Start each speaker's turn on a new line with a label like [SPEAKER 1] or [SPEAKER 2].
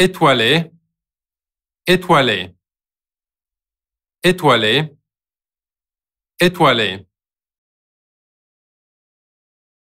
[SPEAKER 1] étoilé, étoilé, étoilé, étoilé.